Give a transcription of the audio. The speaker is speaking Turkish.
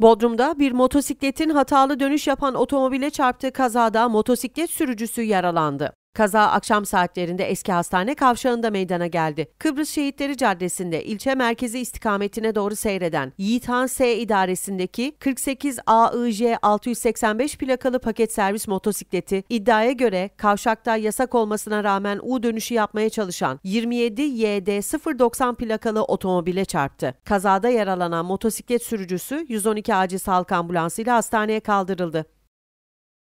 Bodrum'da bir motosikletin hatalı dönüş yapan otomobile çarptığı kazada motosiklet sürücüsü yaralandı. Kaza akşam saatlerinde eski hastane kavşağında meydana geldi. Kıbrıs Şehitleri Caddesi'nde ilçe merkezi istikametine doğru seyreden Yiğithan S idaresindeki 48 AIJ 685 plakalı paket servis motosikleti iddiaya göre kavşakta yasak olmasına rağmen U dönüşü yapmaya çalışan 27 YD 090 plakalı otomobile çarptı. Kazada yaralanan motosiklet sürücüsü 112 acil sağlık ambulansı hastaneye kaldırıldı.